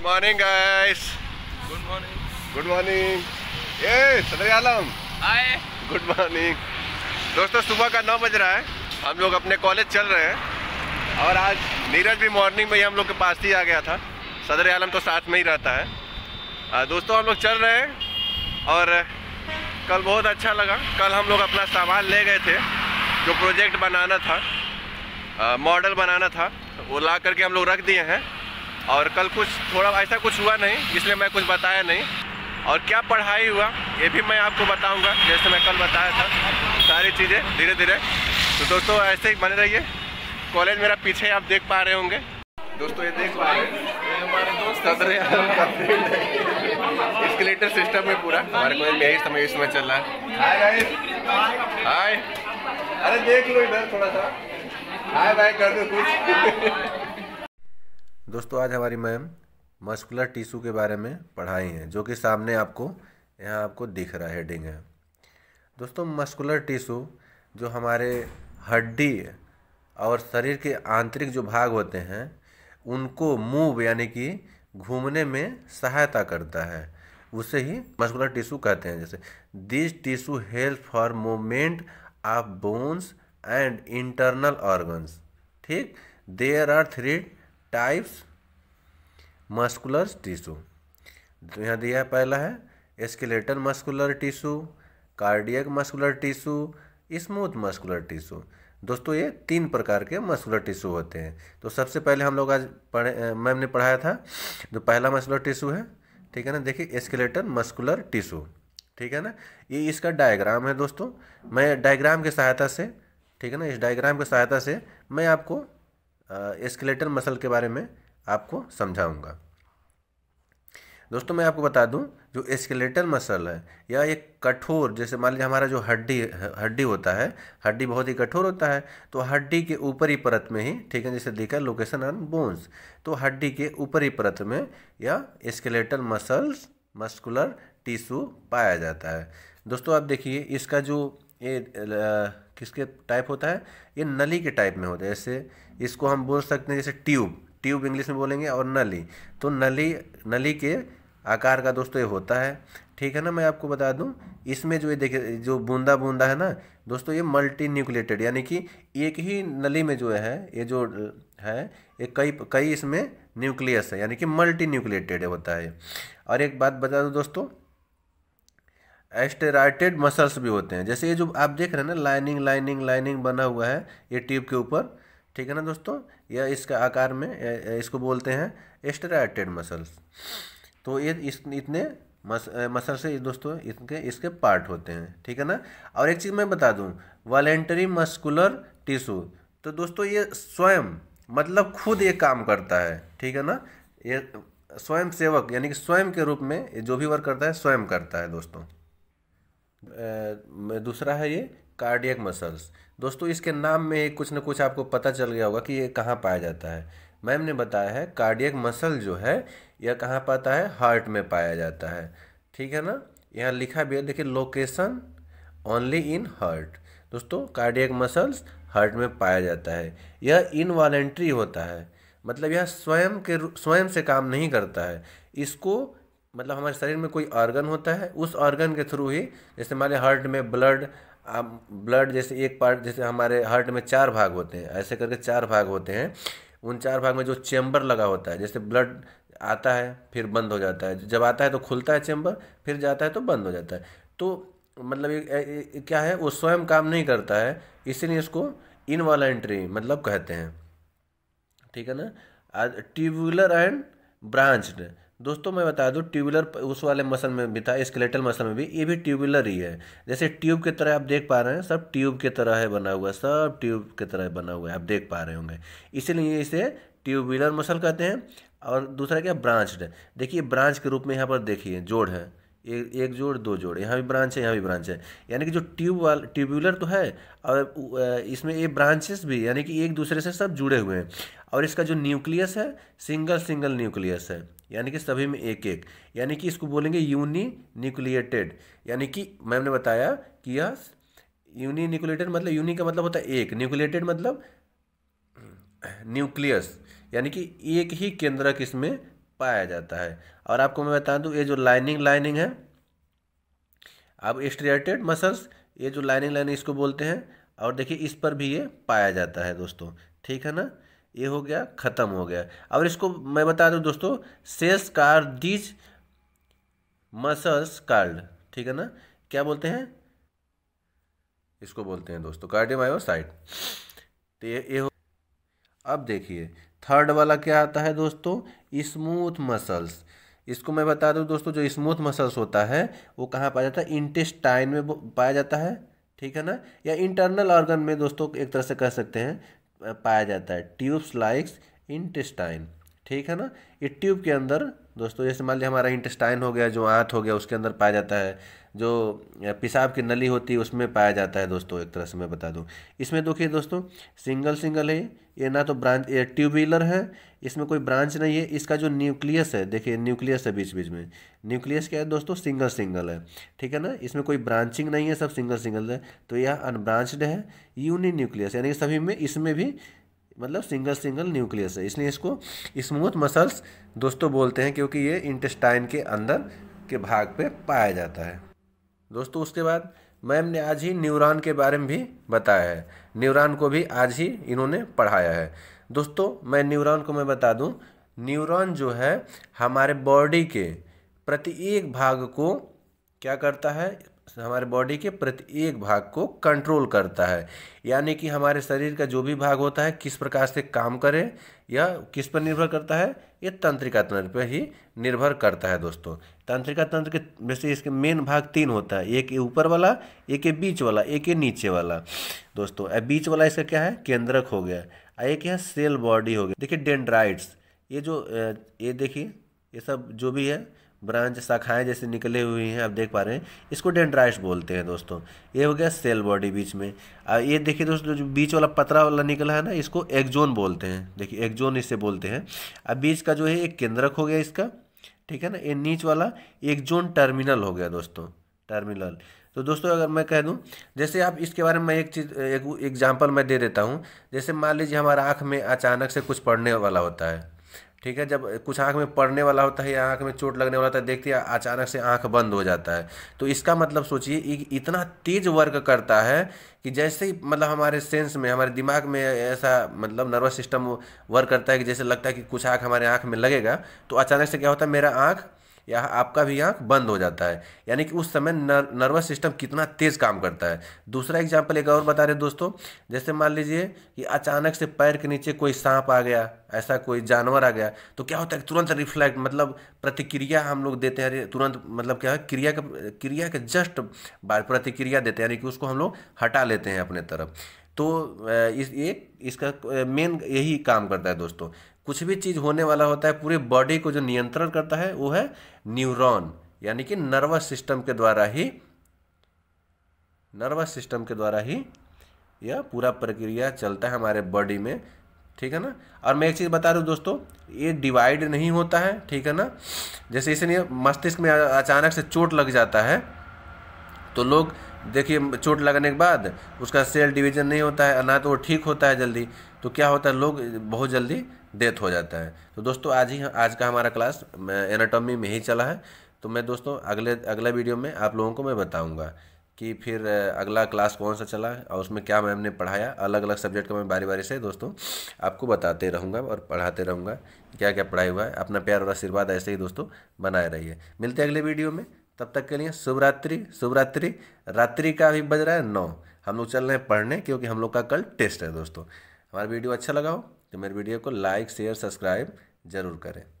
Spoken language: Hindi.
good morning guys good morning good morning ए सदर आलम आए गुड मॉर्निंग दोस्तों सुबह का नौ बज रहा है हम लोग अपने कॉलेज चल रहे हैं और आज नीरज भी मॉर्निंग में ही हम लोग के पास ही आ गया था सदर आलम तो साथ में ही रहता है दोस्तों हम लोग चल रहे हैं और कल बहुत अच्छा लगा कल हम लोग अपना सामान ले गए थे जो प्रोजेक्ट बनाना था मॉडल बनाना था वो ला करके हम लोग रख दिए हैं और कल कुछ थोड़ा ऐसा कुछ हुआ नहीं इसलिए मैं कुछ बताया नहीं और क्या पढ़ाई हुआ ये भी मैं आपको बताऊंगा जैसे मैं कल बताया था सारी चीज़ें धीरे धीरे तो दोस्तों ऐसे ही बने रहिए कॉलेज मेरा पीछे आप देख पा रहे होंगे दोस्तों ये देख पा रहे हमारे दोस्त स्केलेटर सिस्टम है पूरा हमारे कॉलेज में यही समय इसमें चल रहा है हाय अरे देख लो इधर थोड़ा सा हाय बाय कर दो कुछ दोस्तों आज हमारी मैम मस्कुलर टिश्यू के बारे में पढ़ाई हैं जो कि सामने आपको यहाँ आपको दिख रहा है हेडिंग है दोस्तों मस्कुलर टिश्यू जो हमारे हड्डी और शरीर के आंतरिक जो भाग होते हैं उनको मूव यानी कि घूमने में सहायता करता है उसे ही मस्कुलर टिश्यू कहते हैं जैसे this tissue help for movement of bones and internal organs ठीक there are three types muscular tissue तो यहाँ दिया है पहला है skeletal muscular tissue cardiac muscular tissue smooth muscular tissue दोस्तों ये तीन प्रकार के मस्कुलर टिश्यू होते हैं तो सबसे पहले हम लोग आज पढ़े मैम ने पढ़ाया था जो पहला मस्कुलर टिश्यू है ठीक है ना देखिए स्केलेटल मस्कुलर टिश्यू ठीक है ना ये इसका डायग्राम है दोस्तों मैं डायग्राम की सहायता से ठीक है ना इस डायग्राम की सहायता से मैं आपको स्केलेटल मसल के बारे में आपको समझाऊंगा दोस्तों मैं आपको बता दूं जो स्केलेटल मसल है या एक कठोर जैसे मान लीजिए हमारा जो हड्डी हड्डी होता है हड्डी बहुत ही कठोर होता है तो हड्डी के ऊपरी परत में ही ठीक है जैसे देखा लोकेशन ऑन बोन्स तो हड्डी के ऊपरी परत में या एस्केलेटर मसल्स मस्कुलर टिश्यू पाया जाता है दोस्तों आप देखिए इसका जो ये किसके टाइप होता है ये नली के टाइप में होता है जैसे इसको हम बोल सकते हैं जैसे ट्यूब ट्यूब इंग्लिश में बोलेंगे और नली तो नली नली के आकार का दोस्तों ये होता है ठीक है ना मैं आपको बता दूं इसमें जो ये देखे जो बूंदा बूंदा है ना दोस्तों ये मल्टी न्यूक्लेटेड यानी कि एक ही नली में जो है ये जो है ये कई कई इसमें न्यूक्लियस है यानी कि मल्टी न्यूक्लेटेड होता है और एक बात बता दूं दोस्तों एस्टेराइटेड मसल्स भी होते हैं जैसे ये जो आप देख रहे हैं ना लाइनिंग लाइनिंग लाइनिंग बना हुआ है ये ट्यूब के ऊपर ठीक है ना दोस्तों यह इसका आकार में इसको बोलते हैं एस्टेराइटेड मसल्स तो ये इस इतने मस मसल से दोस्तों इनके इसके पार्ट होते हैं ठीक है ना और एक चीज़ मैं बता दूँ वॉलेंटरी मस्कुलर टिश्यू तो दोस्तों ये स्वयं मतलब खुद ये काम करता है ठीक है ना ये स्वयं सेवक यानी कि स्वयं के रूप में जो भी वर्क करता है स्वयं करता है दोस्तों दूसरा है ये कार्डियक मसल्स दोस्तों इसके नाम में कुछ ना कुछ आपको पता चल गया होगा कि ये कहाँ पाया जाता है मैम ने बताया है कार्डियक मसल जो है यह कहाँ पाता है हार्ट में पाया जाता है ठीक है ना यहाँ लिखा भी है देखिए लोकेशन ओनली इन हार्ट दोस्तों कार्डियक मसल्स हार्ट में पाया जाता है यह इनवॉलेंट्री होता है मतलब यह स्वयं के स्वयं से काम नहीं करता है इसको मतलब हमारे शरीर में कोई ऑर्गन होता है उस ऑर्गन के थ्रू ही जैसे हमारे हार्ट में ब्लड ब्लड जैसे एक पार्ट जैसे हमारे हार्ट में चार भाग होते हैं ऐसे करके चार भाग होते हैं उन चार भाग में जो चैम्बर लगा होता है जैसे ब्लड आता है फिर बंद हो जाता है जब आता है तो खुलता है चैम्बर फिर जाता है तो बंद हो जाता है तो मतलब ए, क्या है वो स्वयं काम नहीं करता है इसीलिए इसको इनवॉलेंट्री मतलब कहते हैं ठीक है ना ट्यूबुलर एंड ब्रांच्ड दोस्तों मैं बता दूं ट्यूबुलर उस वाले मसल में भी था स्केलेटल मसल में भी ये भी ट्यूबुलर ही है जैसे ट्यूब की तरह आप देख पा रहे हैं सब ट्यूब की तरह है बना हुआ सब ट्यूब की तरह बना हुआ है आप देख पा रहे होंगे इसीलिए इसे ट्यूबुलर मसल कहते हैं और दूसरा क्या ब्रांच देखिए ब्रांच के रूप में यहाँ पर देखिए जोड़ है एक एक जोड़ दो जोड़ यहाँ भी ब्रांच है यहाँ भी ब्रांच है यानी कि जो ट्यूब वाल ट्यूबुलर तो है और इसमें ये ब्रांचेस भी यानी कि एक दूसरे से सब जुड़े हुए हैं और इसका जो न्यूक्लियस है सिंगल सिंगल न्यूक्लियस है यानी कि सभी में एक एक यानी कि इसको बोलेंगे यूनी न्यूक्लिएटेड यानी कि मैम ने बताया कि यह यूनी न्यूक्लिएटेड मतलब यूनी का मतलब होता है एक न्यूक्लिएटेड मतलब न्यूक्लियस यानी कि एक ही केंद्रक इसमें पाया जाता है और आपको मैं बता दूँ ये जो लाइनिंग लाइनिंग है अब एस्ट्रिएटेड मसल्स ये जो लाइनिंग लाइनिंग इसको बोलते हैं और देखिए इस पर भी ये पाया जाता है दोस्तों ठीक है ना ये हो गया ख़त्म हो गया और इसको मैं बता दूं दोस्तों cells car these muscles card ठीक है ना क्या बोलते हैं इसको बोलते हैं दोस्तों कार्डियोमायोसाइट तो ये ये हो अब देखिए थर्ड वाला क्या आता है दोस्तों स्मूथ मसल्स इसको मैं बता दूं दोस्तों जो स्मूथ मसल्स होता है वो कहाँ पाया जाता है इंटेस्टाइन में पाया जाता है ठीक है ना या इंटरनल ऑर्गन में दोस्तों एक तरह से कह सकते हैं पाया जाता है ट्यूब्स लाइक्स इंटेस्टाइन ठीक है ना ये ट्यूब के अंदर दोस्तों जैसे मान लिया हमारा इंटेस्टाइन हो गया जो आँत हो गया उसके अंदर पाया जाता है जो पेशाब की नली होती है उसमें पाया जाता है दोस्तों एक तरह से मैं बता दूँ इसमें देखिए दोस्तों सिंगल सिंगल है ये ना तो ब्रांच ये ट्यूबुलर है इसमें कोई ब्रांच नहीं है इसका जो न्यूक्लियस है देखिए न्यूक्लियस है बीच बीच में न्यूक्लियस क्या है दोस्तों सिंगल सिंगल है ठीक है ना इसमें कोई ब्रांचिंग नहीं है सब सिंगल सिंगल है तो यह अनब्रांच्ड है यूनि न्यूक्लियस यानी सभी में इसमें भी मतलब सिंगल सिंगल न्यूक्लियस है इसलिए इसको स्मूथ मसल्स दोस्तों बोलते हैं क्योंकि ये इंटेस्टाइन के अंदर के भाग पे पाया जाता है दोस्तों उसके बाद मैम ने आज ही न्यूरॉन के बारे में भी बताया है न्यूरॉन को भी आज ही इन्होंने पढ़ाया है दोस्तों मैं न्यूरॉन को मैं बता दूं न्यूरॉन जो है हमारे बॉडी के प्रति एक भाग को क्या करता है हमारे बॉडी के प्रत्येक भाग को कंट्रोल करता है यानी कि हमारे शरीर का जो भी भाग होता है किस प्रकार से काम करे या किस पर निर्भर करता है ये तंत्रिका तंत्र पर ही निर्भर करता है दोस्तों तंत्रिका तंत्र के वैसे इसके मेन भाग तीन होता है एक ये ऊपर वाला एक ये बीच वाला एक ये नीचे वाला दोस्तों बीच वाला इसका क्या है केंद्रक हो गया एक है सेल बॉडी हो गया देखिए डेंड्राइट्स ये जो ये देखिए ये सब जो भी है ब्रांच शाखाएं जैसे निकले हुए हैं आप देख पा रहे हैं इसको डेंड्राइट बोलते हैं दोस्तों ये हो गया सेल बॉडी बीच में और ये देखिए दोस्तों जो बीच वाला पतरा वाला निकला है ना इसको एक्जोन बोलते हैं देखिए एक्जोन इसे बोलते हैं अब बीच का जो है एक केंद्रक हो गया इसका ठीक है ना ये नीच वाला एक्जोन टर्मिनल हो गया दोस्तों टर्मिनल तो दोस्तों अगर मैं कह दूं जैसे आप इसके बारे में एक चीज़ एक एग्जांपल मैं दे देता हूं जैसे मान लीजिए हमारा आँख में अचानक से कुछ पड़ने वाला होता है ठीक है जब कुछ आँख में पड़ने वाला होता है या आँख में चोट लगने वाला होता है देखते हैं अचानक से आँख बंद हो जाता है तो इसका मतलब सोचिए इतना तेज वर्क करता है कि जैसे ही मतलब हमारे सेंस में हमारे दिमाग में ऐसा मतलब नर्वस सिस्टम वर्क करता है कि जैसे लगता है कि कुछ आँख हमारे आँख में लगेगा तो अचानक से क्या होता है मेरा आँख या आपका भी आँख बंद हो जाता है यानी कि उस समय नर, नर्वस सिस्टम कितना तेज़ काम करता है दूसरा एग्जाम्पल एक और बता रहे दोस्तों जैसे मान लीजिए कि अचानक से पैर के नीचे कोई सांप आ गया ऐसा कोई जानवर आ गया तो क्या होता है तुरंत रिफ्लेक्ट मतलब प्रतिक्रिया हम लोग देते हैं तुरंत मतलब क्या है क्रिया के क्रिया के जस्ट बार प्रतिक्रिया देते हैं यानी कि उसको हम लोग हटा लेते हैं अपने तरफ तो इस ये इसका मेन यही काम करता है दोस्तों कुछ भी चीज़ होने वाला होता है पूरे बॉडी को जो नियंत्रण करता है वो है न्यूरॉन यानी कि नर्वस सिस्टम के द्वारा ही नर्वस सिस्टम के द्वारा ही यह पूरा प्रक्रिया चलता है हमारे बॉडी में ठीक है ना और मैं एक चीज़ बता रहा हूँ दोस्तों ये डिवाइड नहीं होता है ठीक है ना जैसे इसलिए मस्तिष्क में अचानक से चोट लग जाता है तो लोग देखिए चोट लगने के बाद उसका सेल डिवीजन नहीं होता है ना तो वो ठीक होता है जल्दी तो क्या होता है लोग बहुत जल्दी डेथ हो जाता है तो दोस्तों आज ही आज का हमारा क्लास एनाटॉमी में ही चला है तो मैं दोस्तों अगले अगला वीडियो में आप लोगों को मैं बताऊँगा कि फिर अगला क्लास कौन सा चला और उसमें क्या मैम ने पढ़ाया अलग अलग सब्जेक्ट का मैं बारी बारी से दोस्तों आपको बताते रहूँगा और पढ़ाते रहूँगा क्या क्या पढ़ाई हुआ है अपना प्यार और आशीर्वाद ऐसे ही दोस्तों बनाए रहिए मिलते हैं अगले वीडियो में तब तक के लिए शुभरात्रि शुभरात्रि रात्रि रात्रि का भी बज रहा है नौ हम लोग चल रहे हैं पढ़ने क्योंकि हम लोग का कल टेस्ट है दोस्तों हमारा वीडियो अच्छा लगा हो तो मेरे वीडियो को लाइक शेयर सब्सक्राइब ज़रूर करें